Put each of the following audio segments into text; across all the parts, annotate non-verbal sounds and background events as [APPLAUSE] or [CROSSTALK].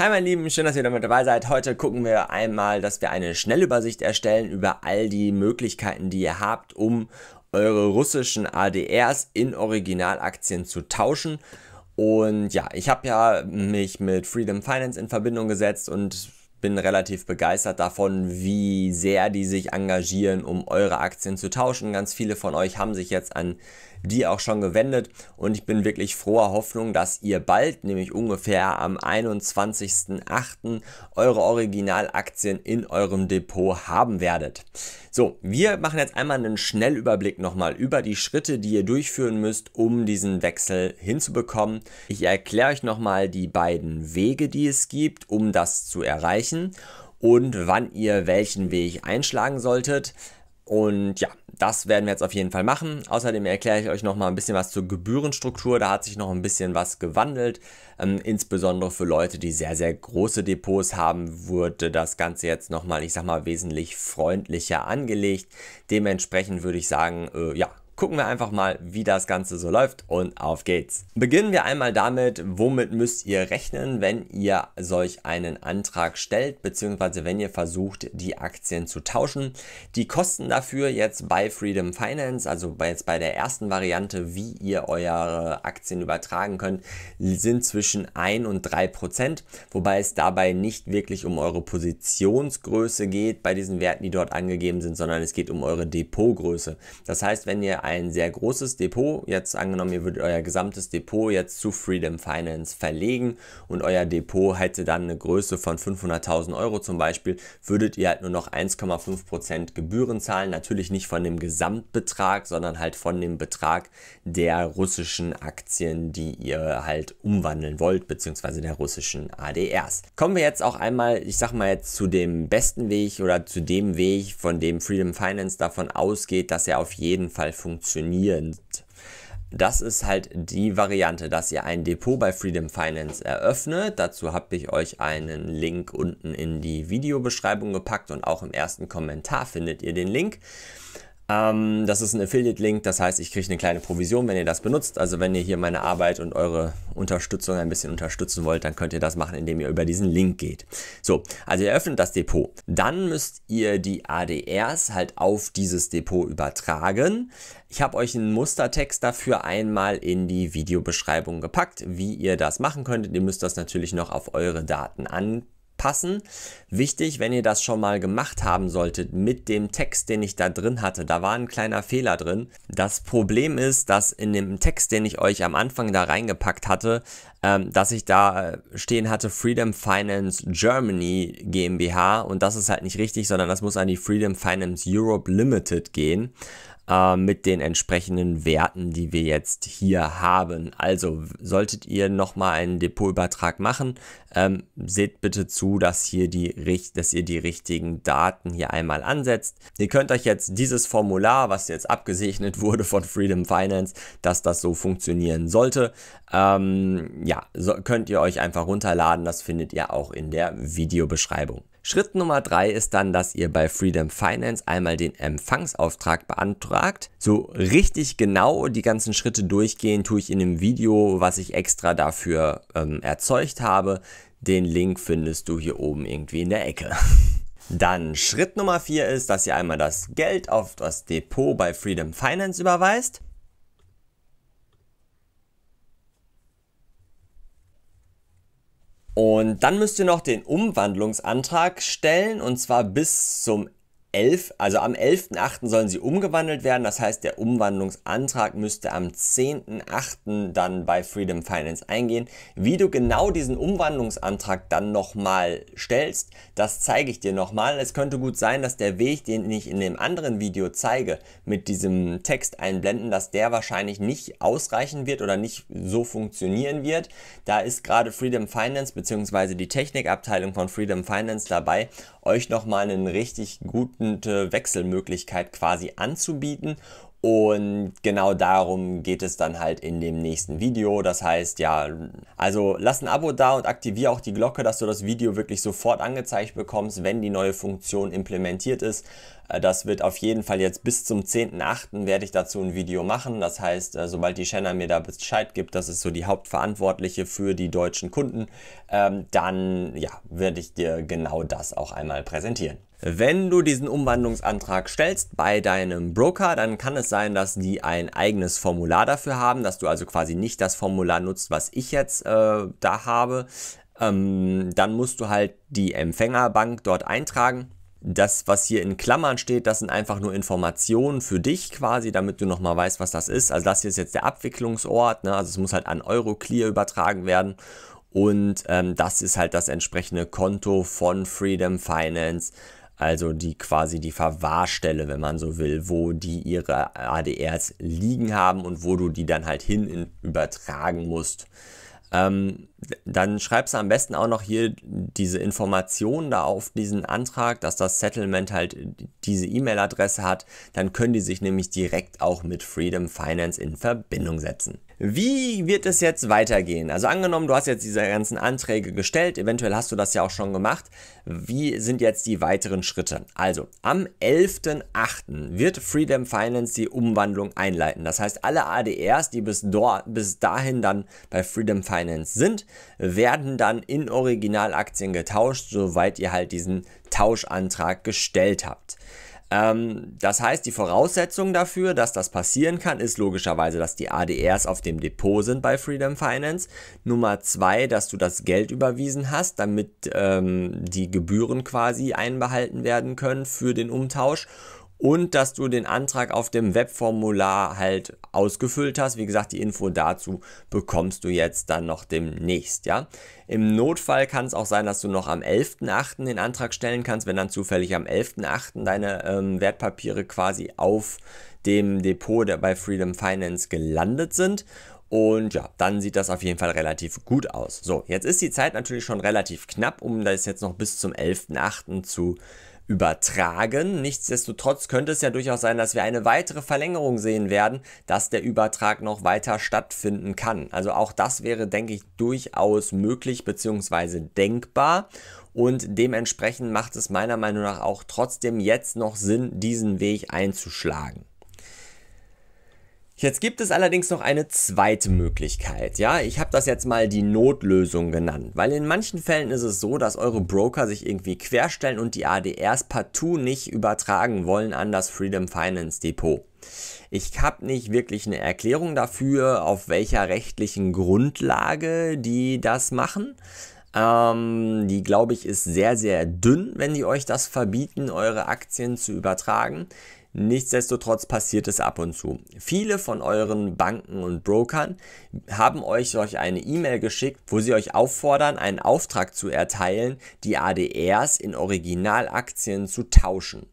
Hi mein Lieben, schön, dass ihr wieder mit dabei seid. Heute gucken wir einmal, dass wir eine Schnellübersicht erstellen über all die Möglichkeiten, die ihr habt, um eure russischen ADRs in Originalaktien zu tauschen. Und ja, ich habe ja mich mit Freedom Finance in Verbindung gesetzt und bin relativ begeistert davon, wie sehr die sich engagieren, um eure Aktien zu tauschen. Ganz viele von euch haben sich jetzt an die auch schon gewendet und ich bin wirklich froher Hoffnung, dass ihr bald, nämlich ungefähr am 21.08. eure Originalaktien in eurem Depot haben werdet. So, wir machen jetzt einmal einen Schnellüberblick nochmal über die Schritte, die ihr durchführen müsst, um diesen Wechsel hinzubekommen. Ich erkläre euch nochmal die beiden Wege, die es gibt, um das zu erreichen und wann ihr welchen Weg einschlagen solltet. Und ja, das werden wir jetzt auf jeden Fall machen. Außerdem erkläre ich euch nochmal ein bisschen was zur Gebührenstruktur. Da hat sich noch ein bisschen was gewandelt. Ähm, insbesondere für Leute, die sehr, sehr große Depots haben, wurde das Ganze jetzt nochmal, ich sag mal, wesentlich freundlicher angelegt. Dementsprechend würde ich sagen, äh, ja, Gucken wir einfach mal, wie das Ganze so läuft und auf geht's. Beginnen wir einmal damit, womit müsst ihr rechnen, wenn ihr solch einen Antrag stellt, beziehungsweise wenn ihr versucht, die Aktien zu tauschen. Die Kosten dafür jetzt bei Freedom Finance, also jetzt bei der ersten Variante, wie ihr eure Aktien übertragen könnt, sind zwischen 1 und 3 Prozent, wobei es dabei nicht wirklich um eure Positionsgröße geht bei diesen Werten, die dort angegeben sind, sondern es geht um eure Depotgröße. Das heißt, wenn ihr ein sehr großes Depot. Jetzt angenommen, ihr würdet euer gesamtes Depot jetzt zu Freedom Finance verlegen und euer Depot hätte dann eine Größe von 500.000 Euro zum Beispiel, würdet ihr halt nur noch 1,5% Gebühren zahlen. Natürlich nicht von dem Gesamtbetrag, sondern halt von dem Betrag der russischen Aktien, die ihr halt umwandeln wollt, beziehungsweise der russischen ADRs. Kommen wir jetzt auch einmal, ich sag mal jetzt zu dem besten Weg oder zu dem Weg, von dem Freedom Finance davon ausgeht, dass er auf jeden Fall funktioniert funktioniert. Das ist halt die Variante, dass ihr ein Depot bei Freedom Finance eröffnet. Dazu habe ich euch einen Link unten in die Videobeschreibung gepackt und auch im ersten Kommentar findet ihr den Link. Ähm, das ist ein Affiliate-Link, das heißt, ich kriege eine kleine Provision, wenn ihr das benutzt. Also wenn ihr hier meine Arbeit und eure Unterstützung ein bisschen unterstützen wollt, dann könnt ihr das machen, indem ihr über diesen Link geht. So, also ihr öffnet das Depot. Dann müsst ihr die ADRs halt auf dieses Depot übertragen. Ich habe euch einen Mustertext dafür einmal in die Videobeschreibung gepackt, wie ihr das machen könntet. Ihr müsst das natürlich noch auf eure Daten anpassen passen. Wichtig, wenn ihr das schon mal gemacht haben solltet mit dem Text, den ich da drin hatte, da war ein kleiner Fehler drin. Das Problem ist, dass in dem Text, den ich euch am Anfang da reingepackt hatte, ähm, dass ich da äh, stehen hatte Freedom Finance Germany GmbH und das ist halt nicht richtig, sondern das muss an die Freedom Finance Europe Limited gehen äh, mit den entsprechenden Werten, die wir jetzt hier haben. Also solltet ihr nochmal einen Depotübertrag machen, ähm, seht bitte zu, dass, hier die, dass ihr die richtigen Daten hier einmal ansetzt. Ihr könnt euch jetzt dieses Formular, was jetzt abgesegnet [LAUGHS] wurde von Freedom Finance, dass das so funktionieren sollte, ähm, ja, so, könnt ihr euch einfach runterladen. Das findet ihr auch in der Videobeschreibung. Schritt Nummer drei ist dann, dass ihr bei Freedom Finance einmal den Empfangsauftrag beantragt. So richtig genau die ganzen Schritte durchgehen tue ich in dem Video, was ich extra dafür ähm, erzeugt habe. Den Link findest du hier oben irgendwie in der Ecke. [LAUGHS] Dann Schritt Nummer 4 ist, dass ihr einmal das Geld auf das Depot bei Freedom Finance überweist. Und dann müsst ihr noch den Umwandlungsantrag stellen und zwar bis zum 11, also am 11.8. sollen sie umgewandelt werden. Das heißt, der Umwandlungsantrag müsste am 10.8. dann bei Freedom Finance eingehen. Wie du genau diesen Umwandlungsantrag dann nochmal stellst, das zeige ich dir nochmal. Es könnte gut sein, dass der Weg, den ich in dem anderen Video zeige, mit diesem Text einblenden, dass der wahrscheinlich nicht ausreichen wird oder nicht so funktionieren wird. Da ist gerade Freedom Finance bzw. die Technikabteilung von Freedom Finance dabei, euch nochmal eine richtig gute Wechselmöglichkeit quasi anzubieten und genau darum geht es dann halt in dem nächsten Video. Das heißt, ja, also lass ein Abo da und aktiviere auch die Glocke, dass du das Video wirklich sofort angezeigt bekommst, wenn die neue Funktion implementiert ist. Äh, das wird auf jeden Fall jetzt bis zum 10.8. werde ich dazu ein Video machen. Das heißt, äh, sobald die Shanna mir da Bescheid gibt, das ist so die Hauptverantwortliche für die deutschen Kunden, ähm, dann ja, werde ich dir genau das auch einmal präsentieren. Wenn du diesen Umwandlungsantrag stellst bei deinem Broker, dann kann es sein, dass die ein eigenes Formular dafür haben, dass du also quasi nicht das Formular nutzt, was ich jetzt äh, da habe. Ähm, dann musst du halt die Empfängerbank dort eintragen. Das, was hier in Klammern steht, das sind einfach nur Informationen für dich quasi, damit du nochmal weißt, was das ist. Also das hier ist jetzt der Abwicklungsort, ne? also es muss halt an Euroclear übertragen werden. Und ähm, das ist halt das entsprechende Konto von Freedom Finance also die quasi die Verwahrstelle, wenn man so will, wo die ihre ADRs liegen haben und wo du die dann halt hin übertragen musst. Ähm, dann schreibst du am besten auch noch hier diese Informationen da auf diesen Antrag, dass das Settlement halt diese E-Mail-Adresse hat. Dann können die sich nämlich direkt auch mit Freedom Finance in Verbindung setzen. Wie wird es jetzt weitergehen? Also angenommen, du hast jetzt diese ganzen Anträge gestellt, eventuell hast du das ja auch schon gemacht. Wie sind jetzt die weiteren Schritte? Also am 11.8. wird Freedom Finance die Umwandlung einleiten. Das heißt, alle ADRs, die bis, bis dahin dann bei Freedom Finance sind, werden dann in Originalaktien getauscht, soweit ihr halt diesen Tauschantrag gestellt habt ähm, das heißt, die Voraussetzung dafür, dass das passieren kann, ist logischerweise, dass die ADRs auf dem Depot sind bei Freedom Finance. Nummer zwei, dass du das Geld überwiesen hast, damit ähm, die Gebühren quasi einbehalten werden können für den Umtausch und dass du den Antrag auf dem Webformular halt ausgefüllt hast. Wie gesagt, die Info dazu bekommst du jetzt dann noch demnächst, ja. Im Notfall kann es auch sein, dass du noch am 11.8. den Antrag stellen kannst, wenn dann zufällig am 11.8. deine ähm, Wertpapiere quasi auf dem Depot der bei Freedom Finance gelandet sind. Und ja, dann sieht das auf jeden Fall relativ gut aus. So, jetzt ist die Zeit natürlich schon relativ knapp, um das jetzt noch bis zum 11.8. zu übertragen. Nichtsdestotrotz könnte es ja durchaus sein, dass wir eine weitere Verlängerung sehen werden, dass der Übertrag noch weiter stattfinden kann. Also auch das wäre, denke ich, durchaus möglich bzw. denkbar. Und dementsprechend macht es meiner Meinung nach auch trotzdem jetzt noch Sinn, diesen Weg einzuschlagen. Jetzt gibt es allerdings noch eine zweite Möglichkeit. Ja, ich habe das jetzt mal die Notlösung genannt, weil in manchen Fällen ist es so, dass eure Broker sich irgendwie querstellen und die ADRs partout nicht übertragen wollen an das Freedom Finance Depot. Ich habe nicht wirklich eine Erklärung dafür, auf welcher rechtlichen Grundlage die das machen. Ähm, die, glaube ich, ist sehr, sehr dünn, wenn die euch das verbieten, eure Aktien zu übertragen. Nichtsdestotrotz passiert es ab und zu. Viele von euren Banken und Brokern haben euch solch eine E-Mail geschickt, wo sie euch auffordern, einen Auftrag zu erteilen, die ADRs in Originalaktien zu tauschen.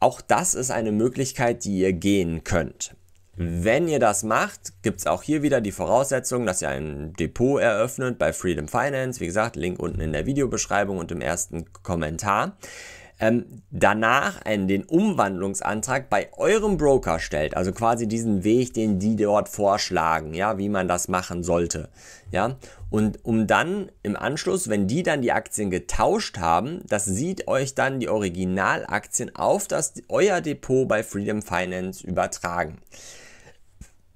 Auch das ist eine Möglichkeit, die ihr gehen könnt. Wenn ihr das macht, gibt es auch hier wieder die Voraussetzung, dass ihr ein Depot eröffnet bei Freedom Finance. Wie gesagt, Link unten in der Videobeschreibung und im ersten Kommentar ähm, danach einen, den Umwandlungsantrag bei eurem Broker stellt, also quasi diesen Weg, den die dort vorschlagen, ja, wie man das machen sollte, ja, und um dann im Anschluss, wenn die dann die Aktien getauscht haben, das sieht euch dann die Originalaktien auf das euer Depot bei Freedom Finance übertragen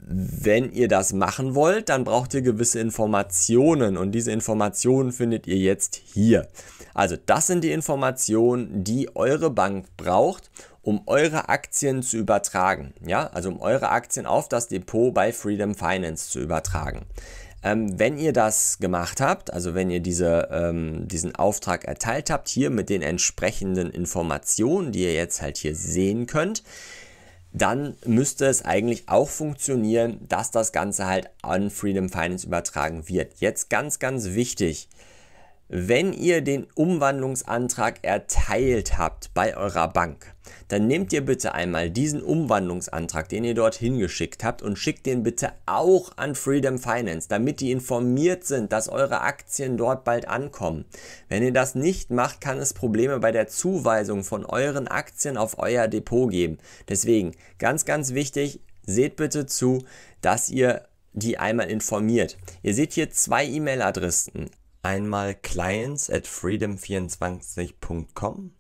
wenn ihr das machen wollt, dann braucht ihr gewisse Informationen und diese Informationen findet ihr jetzt hier. Also das sind die Informationen, die eure Bank braucht, um eure Aktien zu übertragen. Ja, also um eure Aktien auf das Depot bei Freedom Finance zu übertragen. Ähm, wenn ihr das gemacht habt, also wenn ihr diese, ähm, diesen Auftrag erteilt habt, hier mit den entsprechenden Informationen, die ihr jetzt halt hier sehen könnt, dann müsste es eigentlich auch funktionieren, dass das Ganze halt an Freedom Finance übertragen wird. Jetzt ganz, ganz wichtig. Wenn ihr den Umwandlungsantrag erteilt habt bei eurer Bank, dann nehmt ihr bitte einmal diesen Umwandlungsantrag, den ihr dorthin geschickt habt, und schickt den bitte auch an Freedom Finance, damit die informiert sind, dass eure Aktien dort bald ankommen. Wenn ihr das nicht macht, kann es Probleme bei der Zuweisung von euren Aktien auf euer Depot geben. Deswegen ganz, ganz wichtig, seht bitte zu, dass ihr die einmal informiert. Ihr seht hier zwei E-Mail-Adressen einmal clients at freedom24.com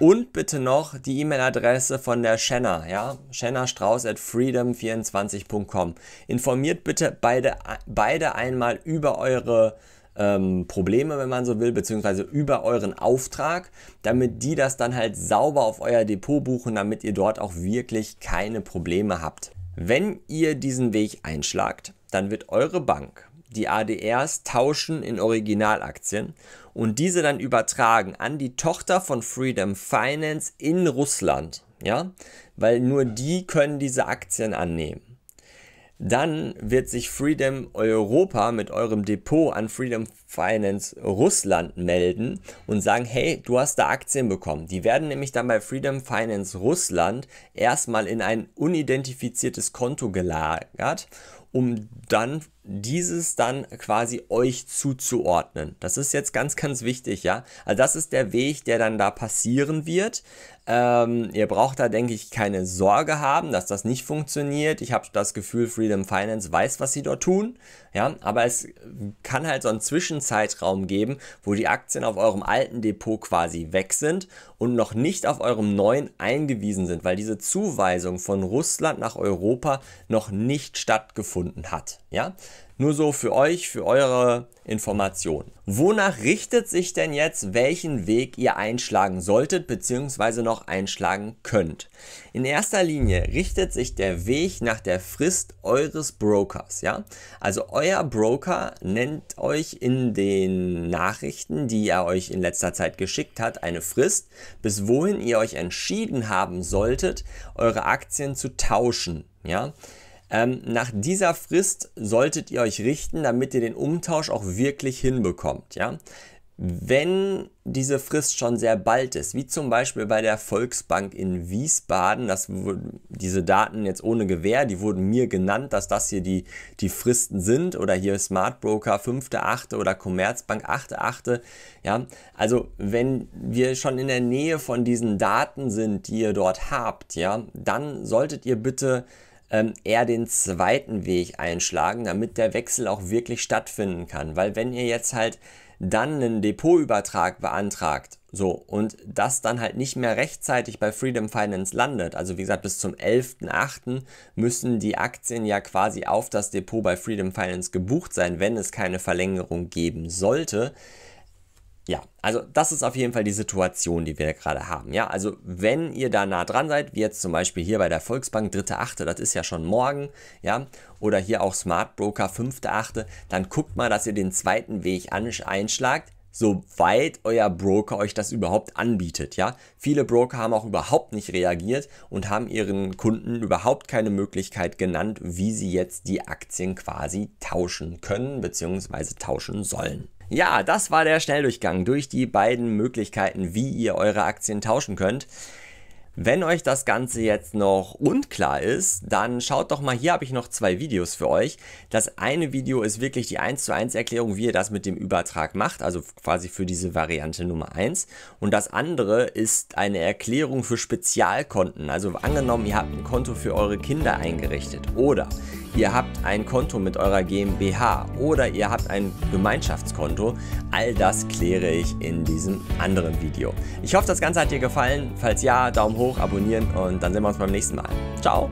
und bitte noch die E-Mail-Adresse von der Shanna, ja, shannastrauß at freedom24.com. Informiert bitte beide, beide einmal über eure ähm, Probleme, wenn man so will, beziehungsweise über euren Auftrag, damit die das dann halt sauber auf euer Depot buchen, damit ihr dort auch wirklich keine Probleme habt. Wenn ihr diesen Weg einschlagt, dann wird eure Bank die ADRs tauschen in Originalaktien und diese dann übertragen an die Tochter von Freedom Finance in Russland, ja, weil nur die können diese Aktien annehmen. Dann wird sich Freedom Europa mit eurem Depot an Freedom Finance Russland melden und sagen, hey, du hast da Aktien bekommen. Die werden nämlich dann bei Freedom Finance Russland erstmal in ein unidentifiziertes Konto gelagert, um dann dieses dann quasi euch zuzuordnen. Das ist jetzt ganz, ganz wichtig, ja. Also das ist der Weg, der dann da passieren wird. Ähm, ihr braucht da, denke ich, keine Sorge haben, dass das nicht funktioniert. Ich habe das Gefühl, Freedom Finance weiß, was sie dort tun. Ja, aber es kann halt so einen Zwischenzeitraum geben, wo die Aktien auf eurem alten Depot quasi weg sind und noch nicht auf eurem neuen eingewiesen sind, weil diese Zuweisung von Russland nach Europa noch nicht stattgefunden hat. Ja, nur so für euch, für eure Information. Wonach richtet sich denn jetzt, welchen Weg ihr einschlagen solltet bzw. noch einschlagen könnt? In erster Linie richtet sich der Weg nach der Frist eures Brokers, ja? Also euer Broker nennt euch in den Nachrichten, die er euch in letzter Zeit geschickt hat, eine Frist, bis wohin ihr euch entschieden haben solltet, eure Aktien zu tauschen, ja? Ähm, nach dieser Frist solltet ihr euch richten, damit ihr den Umtausch auch wirklich hinbekommt. Ja? Wenn diese Frist schon sehr bald ist, wie zum Beispiel bei der Volksbank in Wiesbaden, das, diese Daten jetzt ohne Gewähr, die wurden mir genannt, dass das hier die, die Fristen sind oder hier Smartbroker 5.8. oder Commerzbank 8.8. Ja, also wenn wir schon in der Nähe von diesen Daten sind, die ihr dort habt, ja, dann solltet ihr bitte ähm, eher den zweiten Weg einschlagen, damit der Wechsel auch wirklich stattfinden kann. Weil wenn ihr jetzt halt dann einen Depotübertrag beantragt, so, und das dann halt nicht mehr rechtzeitig bei Freedom Finance landet, also wie gesagt, bis zum 11.8. müssen die Aktien ja quasi auf das Depot bei Freedom Finance gebucht sein, wenn es keine Verlängerung geben sollte, ja, also das ist auf jeden Fall die Situation, die wir gerade haben. Ja, also wenn ihr da nah dran seid, wie jetzt zum Beispiel hier bei der Volksbank 3.8., das ist ja schon morgen, ja, oder hier auch Smart Broker 5.8., dann guckt mal, dass ihr den zweiten Weg einschlagt, soweit euer Broker euch das überhaupt anbietet, ja. Viele Broker haben auch überhaupt nicht reagiert und haben ihren Kunden überhaupt keine Möglichkeit genannt, wie sie jetzt die Aktien quasi tauschen können bzw. tauschen sollen. Ja, das war der Schnelldurchgang durch die beiden Möglichkeiten, wie ihr eure Aktien tauschen könnt. Wenn euch das Ganze jetzt noch unklar ist, dann schaut doch mal, hier habe ich noch zwei Videos für euch. Das eine Video ist wirklich die 1 zu 1 Erklärung, wie ihr das mit dem Übertrag macht, also quasi für diese Variante Nummer 1. Und das andere ist eine Erklärung für Spezialkonten. Also angenommen, ihr habt ein Konto für eure Kinder eingerichtet oder ihr habt ein Konto mit eurer GmbH oder ihr habt ein Gemeinschaftskonto, all das kläre ich in diesem anderen Video. Ich hoffe, das Ganze hat dir gefallen. Falls ja, Daumen hoch, abonnieren und dann sehen wir uns beim nächsten Mal. Ciao!